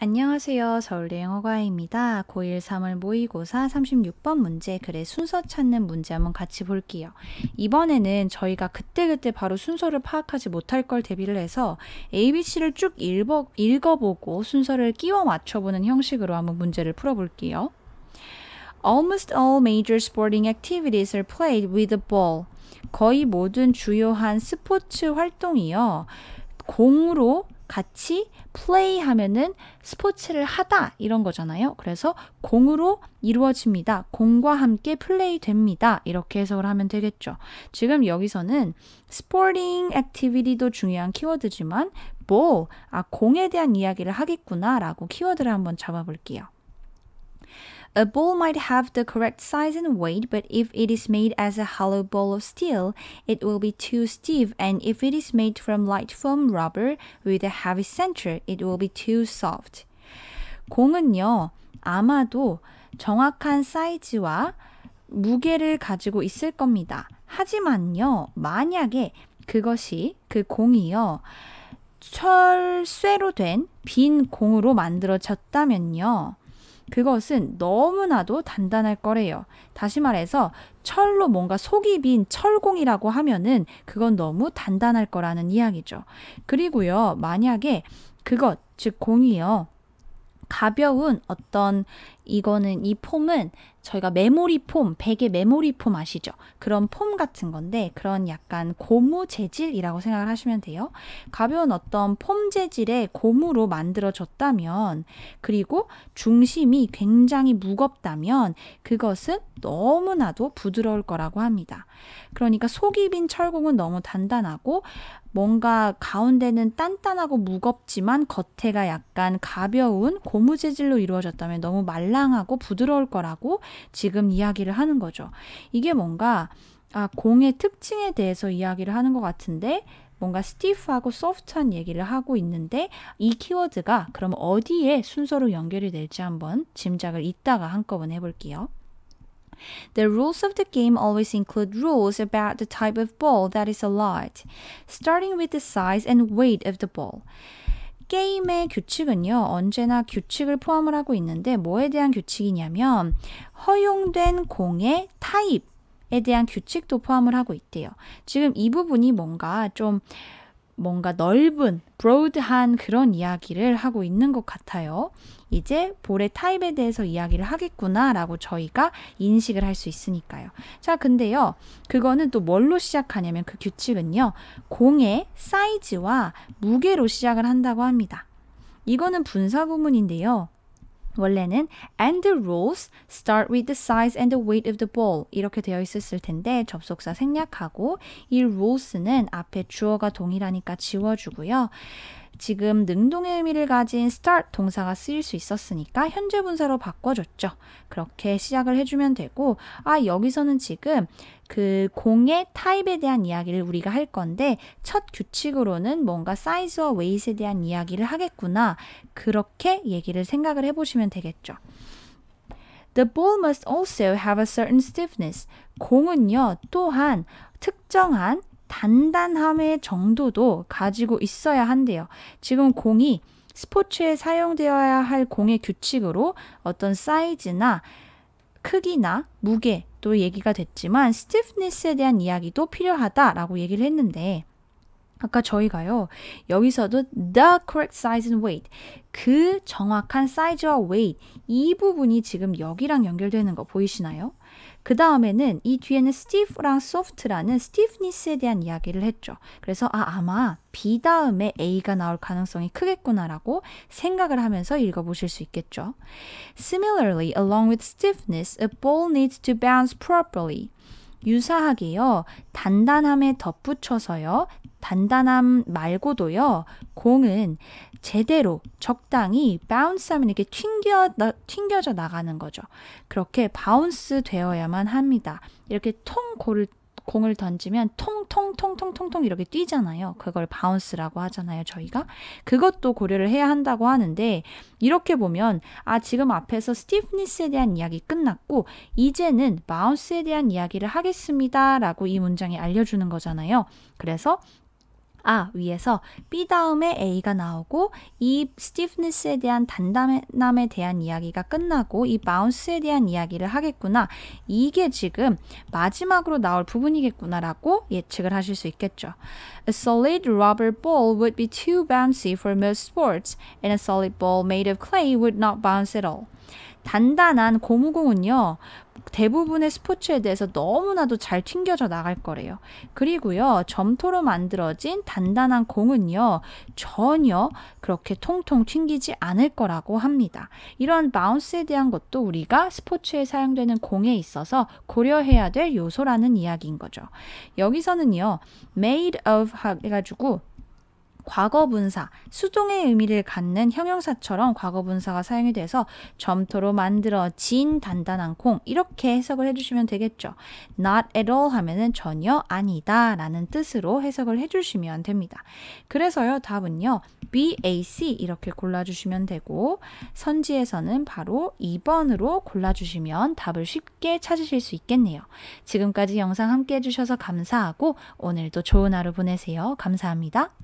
안녕하세요. 서울대영어과입니다 고1 3월 모의고사 36번 문제 글의 순서 찾는 문제 한번 같이 볼게요. 이번에는 저희가 그때그때 바로 순서를 파악하지 못할 걸 대비를 해서 ABC를 쭉 읽어, 읽어보고 순서를 끼워 맞춰보는 형식으로 한번 문제를 풀어볼게요. Almost all major sporting activities are played with a ball. 거의 모든 주요한 스포츠 활동이요. 공으로 같이 play 하면은 스포츠를 하다 이런 거잖아요. 그래서 공으로 이루어집니다. 공과 함께 플레이 됩니다. 이렇게 해석을 하면 되겠죠. 지금 여기서는 sporting activity도 중요한 키워드지만 ball, 뭐, 아, 공에 대한 이야기를 하겠구나라고 키워드를 한번 잡아볼게요. A ball might have the correct size and weight, but if it is made as a hollow ball of steel, it will be too stiff, and if it is made from light foam rubber with a heavy center, it will be too soft. 공은요, 아마도 정확한 사이즈와 무게를 가지고 있을 겁니다. 하지만요, 만약에 그것이 그 공이요, 철쇠로 된 빈 공으로 만들어졌다면요, 그것은 너무나도 단단할 거래요. 다시 말해서 철로 뭔가 속이 빈 철공이라고 하면은 그건 너무 단단할 거라는 이야기죠. 그리고요, 만약에 그것, 즉 공이요. 가벼운 어떤 이거는 이 폼은 저희가 메모리 폼, 베개 메모리 폼 아시죠? 그런 폼 같은 건데 그런 약간 고무 재질이라고 생각을 하시면 돼요. 가벼운 어떤 폼 재질의 고무로 만들어졌다면 그리고 중심이 굉장히 무겁다면 그것은 너무나도 부드러울 거라고 합니다. 그러니까 속이 빈 철공은 너무 단단하고 뭔가 가운데는 단단하고 무겁지만 겉에가 약간 가벼운 고무 재질로 이루어졌다면 너무 말라 말랑하고 부드러울 거라고 지금 이야기를 하는 거죠. 이게 뭔가 아, 공의 특징에 대해서 이야기를 하는 것 같은데 뭔가 스티프하고 소프트한 얘기를 하고 있는데 이 키워드가 그럼 어디에 순서로 연결이 될지 한번 짐작을 이따가 한꺼번에 해볼게요. The rules of the game always include rules about the type of ball that is allowed, starting with the size and weight of the ball. 게임의 규칙은요, 언제나 규칙을 포함을 하고 있는데, 뭐에 대한 규칙이냐면, 허용된 공의 타입, 에 대한 규칙도 포함을 하고 있대요. 지금 이 부분이 뭔가 좀 뭔가 넓은, 브로드한 그런 이야기를 하고 있는 것 같아요. 이제 볼의 타입에 대해서 이야기를 하겠구나라고 저희가 인식을 할 수 있으니까요. 자, 근데요. 그거는 또 뭘로 시작하냐면 그 규칙은요. 공의 사이즈와 무게로 시작을 한다고 합니다. 이거는 분사 구문인데요. 원래는 and the rules start with the size and the weight of the ball 이렇게 되어 있었을 텐데 접속사 생략하고 이 rules는 앞에 주어가 동일하니까 지워주고요. 지금 능동의 의미를 가진 start 동사가 쓰일 수 있었으니까 현재 분사로 바꿔줬죠. 그렇게 시작을 해주면 되고, 아, 여기서는 지금 그 공의 타입에 대한 이야기를 우리가 할 건데, 첫 규칙으로는 뭔가 사이즈와 웨이트에 대한 이야기를 하겠구나. 그렇게 얘기를 생각을 해보시면 되겠죠. The ball must also have a certain stiffness. 공은요, 또한 특정한 단단함의 정도도 가지고 있어야 한대요. 지금 공이 스포츠에 사용되어야 할 공의 규칙으로 어떤 사이즈나 크기나 무게 또 얘기가 됐지만 스티프니스에 대한 이야기도 필요하다라고 얘기를 했는데 아까 저희가요. 여기서도 the correct size and weight 그 정확한 사이즈와 weight 이 부분이 지금 여기랑 연결되는 거 보이시나요? 그 다음에는 이 뒤에는 stiff랑 soft라는 stiffness에 대한 이야기를 했죠. 그래서 아 아마 B 다음에 A가 나올 가능성이 크겠구나라고 생각을 하면서 읽어보실 수 있겠죠. Similarly, along with stiffness, a ball needs to bounce properly. 유사하게요. 단단함에 덧붙여서요. 단단함 말고도요, 공은 제대로 적당히 바운스 하면 이렇게 튕겨, 나, 튕겨져 나가는 거죠. 그렇게 바운스 되어야만 합니다. 이렇게 통골 공을 던지면 통통통통통통 이렇게 뛰잖아요. 그걸 바운스라고 하잖아요, 저희가. 그것도 고려를 해야 한다고 하는데 이렇게 보면 아, 지금 앞에서 스티프니스에 대한 이야기 끝났고 이제는 바운스에 대한 이야기를 하겠습니다라고 이 문장이 알려 주는 거잖아요. 그래서 아 위에서 B 다음에 A가 나오고 이 stiffness에 대한 단단함에 대한 이야기가 끝나고 이 bounce에 대한 이야기를 하겠구나. 이게 지금 마지막으로 나올 부분이겠구나라고 예측을 하실 수 있겠죠. A solid rubber ball would be too bouncy for most sports, and a solid ball made of clay would not bounce at all. 단단한 고무공은요, 대부분의 스포츠에 대해서 너무나도 잘 튕겨져 나갈 거래요. 그리고요, 점토로 만들어진 단단한 공은요, 전혀 그렇게 통통 튕기지 않을 거라고 합니다. 이런 바운스에 대한 것도 우리가 스포츠에 사용되는 공에 있어서 고려해야 될 요소라는 이야기인 거죠. 여기서는요, made of 해가지고 과거분사, 수동의 의미를 갖는 형용사처럼 과거분사가 사용이 돼서 점토로 만들어진 단단한 콩 이렇게 해석을 해주시면 되겠죠. Not at all 하면은 전혀 아니다 라는 뜻으로 해석을 해주시면 됩니다. 그래서요 답은요 B, A, C 이렇게 골라주시면 되고 선지에서는 바로 2번으로 골라주시면 답을 쉽게 찾으실 수 있겠네요. 지금까지 영상 함께 해주셔서 감사하고 오늘도 좋은 하루 보내세요. 감사합니다.